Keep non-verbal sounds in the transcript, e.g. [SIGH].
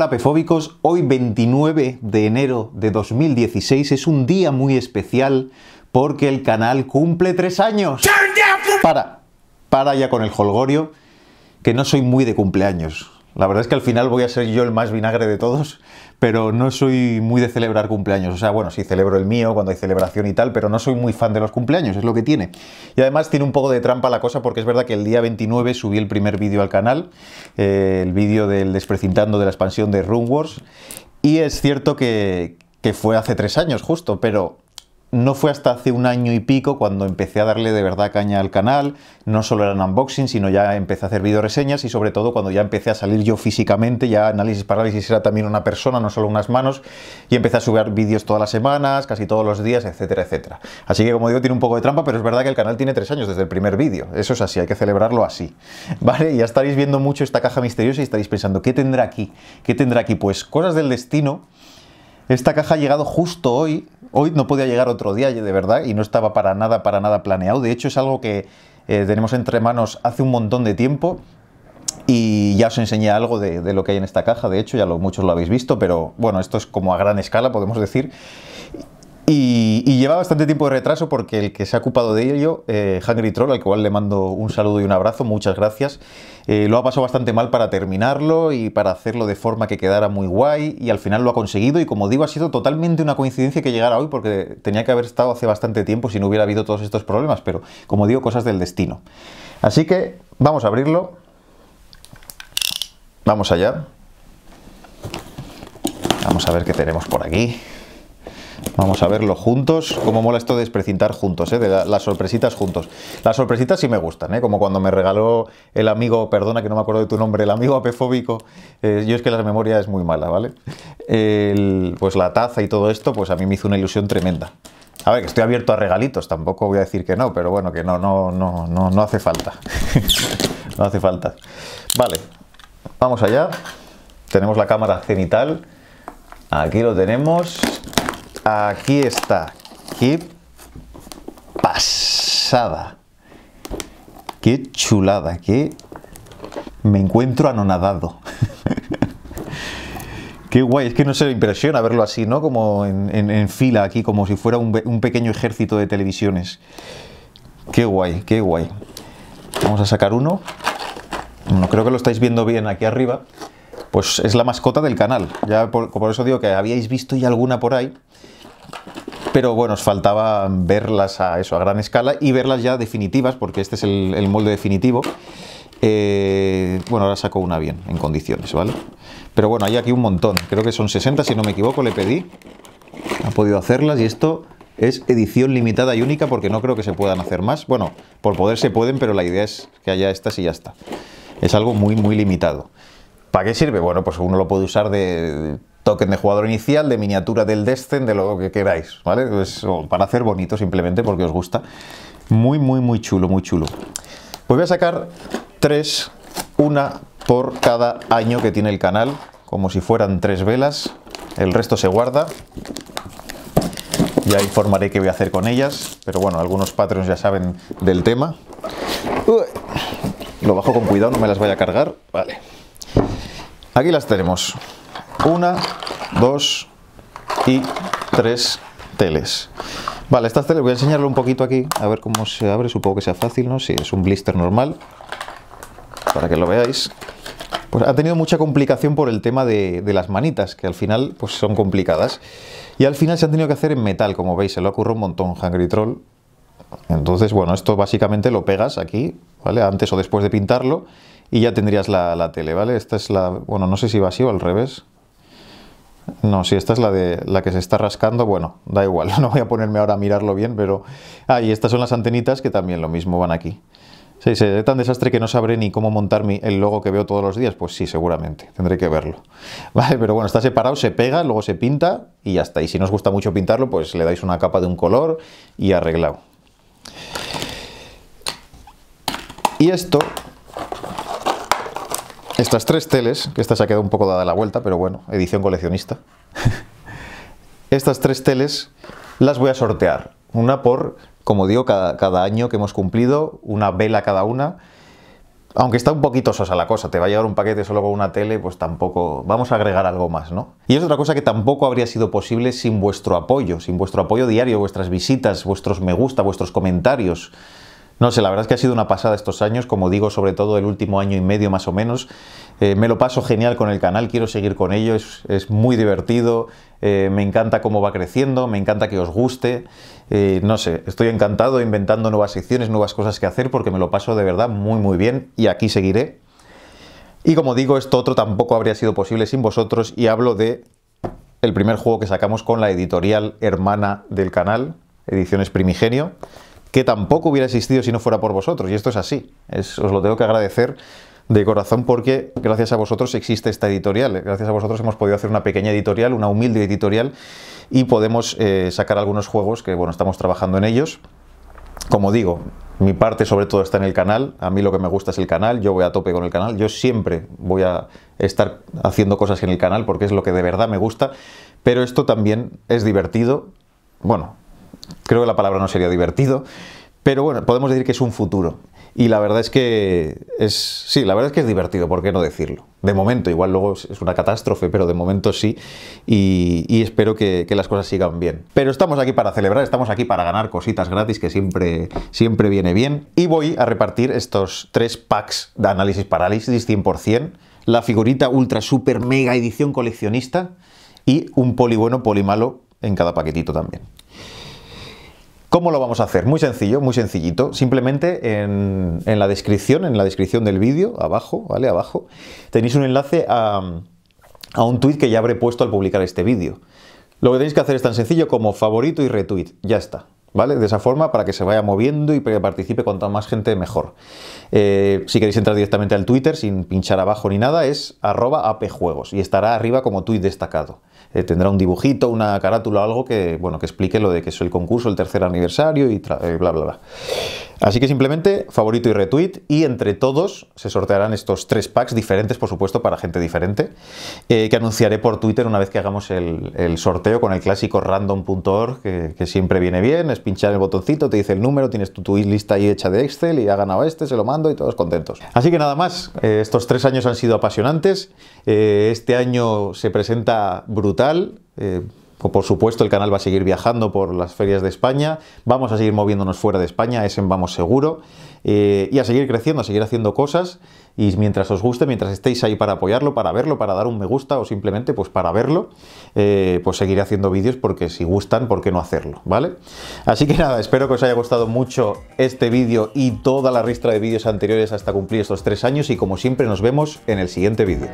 Hola Pefóbicos, hoy 29 de enero de 2016 es un día muy especial porque el canal cumple tres años. Para, para ya con el holgorio, que no soy muy de cumpleaños. La verdad es que al final voy a ser yo el más vinagre de todos, pero no soy muy de celebrar cumpleaños. O sea, bueno, sí celebro el mío cuando hay celebración y tal, pero no soy muy fan de los cumpleaños, es lo que tiene. Y además tiene un poco de trampa la cosa porque es verdad que el día 29 subí el primer vídeo al canal, eh, el vídeo del desprecintando de la expansión de Runewars, y es cierto que fue hace tres años justo, pero no fue hasta hace un año y pico cuando empecé a darle de verdad caña al canal. No solo eran unboxing, sino ya empecé a hacer video reseñas y sobre todo cuando ya empecé a salir yo físicamente, ya análisis parálisis era también una persona, no solo unas manos, y empecé a subir vídeos todas las semanas, casi todos los días, etcétera, etcétera. Así que como digo, tiene un poco de trampa, pero es verdad que el canal tiene tres años desde el primer vídeo. Eso es así, hay que celebrarlo así. [LAUGHS] ¿Vale? ya estaréis viendo mucho esta caja misteriosa y estaréis pensando, ¿qué tendrá aquí? ¿Qué tendrá aquí? Pues cosas del destino esta caja ha llegado justo hoy. Hoy no podía llegar otro día, de verdad, y no estaba para nada, para nada planeado. De hecho, es algo que eh, tenemos entre manos hace un montón de tiempo. Y ya os enseñé algo de, lo que hay en esta caja, de hecho, ya muchos lo habéis visto, pero bueno, esto es como a gran escala, podemos decir. Y, lleva bastante tiempo de retraso porque el que se ha ocupado de ello, eh, Hungry Troll, al cual le mando un saludo y un abrazo, muchas gracias, eh, lo ha pasado bastante mal para terminarlo y para hacerlo de forma que quedara muy guay y al final lo ha conseguido y como digo ha sido totalmente una coincidencia que llegara hoy porque tenía que haber estado hace bastante tiempo si no hubiera habido todos estos problemas, pero como digo, cosas del destino. Así que vamos a abrirlo. Vamos allá. Vamos a ver qué tenemos por aquí. Vamos a verlo juntos. Cómo mola esto de desprecintar juntos, ¿eh? de las sorpresitas juntos. Las sorpresitas sí me gustan, ¿eh? como cuando me regaló el amigo, perdona que no me acuerdo de tu nombre, el amigo apefóbico. Eh, yo es que la memoria es muy mala, ¿vale? pues la taza y todo esto, pues a mí me hizo una ilusión tremenda. A ver, que estoy abierto a regalitos, tampoco voy a decir que no, pero bueno, que no, no, no, no, no hace falta. [LAUGHS] no hace falta. Vale, vamos allá. Tenemos la cámara cenital. Aquí lo tenemos. Aquí está. ¡Qué pasada! ¡Qué chulada! que Me encuentro anonadado. [LAUGHS] Qué guay, es que no se impresiona verlo así, ¿no? Como en, fila aquí, como si fuera un, pequeño ejército de televisiones. Qué guay, qué guay. Vamos a sacar uno. No creo que lo estáis viendo bien aquí arriba. Pues es la mascota del canal. Ya por, por eso digo que habíais visto ya alguna por ahí pero bueno, os faltaba verlas a eso, a gran escala y verlas ya definitivas, porque este es el, molde definitivo. Eh, bueno, ahora saco una bien, en condiciones, ¿vale? Pero bueno, hay aquí un montón, creo que son 60, si no me equivoco, le pedí, ha podido hacerlas y esto es edición limitada y única porque no creo que se puedan hacer más. Bueno, por poder se pueden, pero la idea es que haya estas y ya está. Es algo muy, muy limitado. ¿Para qué sirve? Bueno, pues uno lo puede usar de, token de jugador inicial, de miniatura del descend de lo que queráis, ¿vale? para hacer bonito simplemente porque os gusta. Muy, muy, muy chulo, muy chulo. Pues voy a sacar tres, una por cada año que tiene el canal, como si fueran tres velas. El resto se guarda. Ya informaré qué voy a hacer con ellas, pero bueno, algunos patrons ya saben del tema. lo bajo con cuidado, no me las vaya a cargar. Vale. Aquí las tenemos una, dos y tres teles. Vale, estas teles voy a enseñarlo un poquito aquí, a ver cómo se abre, supongo que sea fácil, ¿no? Si es un blister normal, para que lo veáis. Pues ha tenido mucha complicación por el tema de, las manitas, que al final pues son complicadas. Y al final se han tenido que hacer en metal, como veis, se lo ocurre un montón Hungry Troll. Entonces, bueno, esto básicamente lo pegas aquí, ¿vale? Antes o después de pintarlo, y ya tendrías la, la tele, ¿vale? Esta es la... bueno, no sé si va así o al revés. No, si esta es la, de, la que se está rascando, bueno, da igual, [LAUGHS] no voy a ponerme ahora a mirarlo bien, pero... Ah, y estas son las antenitas que también lo mismo van aquí. Sí, ve tan desastre que no sabré ni cómo montar el logo que veo todos los días. Pues sí, seguramente, tendré que verlo. [LAUGHS] Vale, pero bueno, está separado, se pega, luego se pinta y ya está. Y si no os gusta mucho pintarlo, pues le dais una capa de un color y arreglado. Y esto estas tres teles, que esta se ha quedado un poco dada la vuelta, pero bueno, edición coleccionista. [LAUGHS] estas tres teles las voy a sortear. Una por, como digo, cada, año que hemos cumplido, una vela cada una. Aunque está un poquito sosa la cosa, te va a llevar un paquete solo con una tele, pues tampoco... Vamos a agregar algo más, ¿no? Y es otra cosa que tampoco habría sido posible sin vuestro apoyo, sin vuestro apoyo diario, vuestras visitas, vuestros me gusta, vuestros comentarios. No sé, la verdad es que ha sido una pasada estos años, como digo, sobre todo el último año y medio más o menos. Eh, me lo paso genial con el canal, quiero seguir con ello, es, muy divertido, eh, me encanta cómo va creciendo, me encanta que os guste. Eh, no sé, estoy encantado inventando nuevas secciones, nuevas cosas que hacer, porque me lo paso de verdad muy muy bien y aquí seguiré. Y como digo, esto otro tampoco habría sido posible sin vosotros y hablo de el primer juego que sacamos con la editorial hermana del canal, Ediciones Primigenio que tampoco hubiera existido si no fuera por vosotros. Y esto es así. os lo tengo que agradecer de corazón porque gracias a vosotros existe esta editorial. Gracias a vosotros hemos podido hacer una pequeña editorial, una humilde editorial, y podemos eh, sacar algunos juegos que, bueno, estamos trabajando en ellos. Como digo, mi parte sobre todo está en el canal, a mí lo que me gusta es el canal, yo voy a tope con el canal, yo siempre voy a estar haciendo cosas en el canal porque es lo que de verdad me gusta, pero esto también es divertido, bueno, creo que la palabra no sería divertido, pero bueno, podemos decir que es un futuro. Y la verdad es que es, sí, la verdad es que es divertido, ¿por qué no decirlo? De momento, igual luego es una catástrofe, pero de momento sí, y, espero que, las cosas sigan bien. Pero estamos aquí para celebrar, estamos aquí para ganar cositas gratis, que siempre, siempre viene bien. Y voy a repartir estos tres packs de análisis parálisis 100%, la figurita ultra super mega edición coleccionista y un poli bueno, poli malo en cada paquetito también. ¿Cómo lo vamos a hacer? Muy sencillo, muy sencillito. Simplemente en, la descripción, en la descripción del vídeo, abajo, ¿vale? Abajo, tenéis un enlace a, un tweet que ya habré puesto al publicar este vídeo. Lo que tenéis que hacer es tan sencillo como favorito y retweet. Ya está. ¿Vale? De esa forma, para que se vaya moviendo y que participe cuanto más gente, mejor. Eh, si queréis entrar directamente al Twitter sin pinchar abajo ni nada, es arroba apjuegos y estará arriba como tweet destacado. Eh, tendrá un dibujito, una carátula o algo que, bueno, que explique lo de que es el concurso, el tercer aniversario y eh, bla, bla, bla. Así que simplemente favorito y retweet y entre todos se sortearán estos tres packs diferentes, por supuesto, para gente diferente, eh, que anunciaré por Twitter una vez que hagamos el, sorteo con el clásico random.org, que, que, siempre viene bien, es pinchar el botoncito, te dice el número, tienes tu, tweet lista ahí hecha de Excel y ha ganado este, se lo mando y todos contentos. Así que nada más, estos tres años han sido apasionantes, este año se presenta brutal eh, por supuesto, el canal va a seguir viajando por las ferias de España, vamos a seguir moviéndonos fuera de España, en vamos seguro, eh, y a seguir creciendo, a seguir haciendo cosas, y mientras os guste, mientras estéis ahí para apoyarlo, para verlo, para dar un me gusta o simplemente pues para verlo, eh, pues seguiré haciendo vídeos porque si gustan, ¿por qué no hacerlo? ¿Vale? Así que nada, espero que os haya gustado mucho este vídeo y toda la ristra de vídeos anteriores hasta cumplir estos tres años, y como siempre nos vemos en el siguiente vídeo.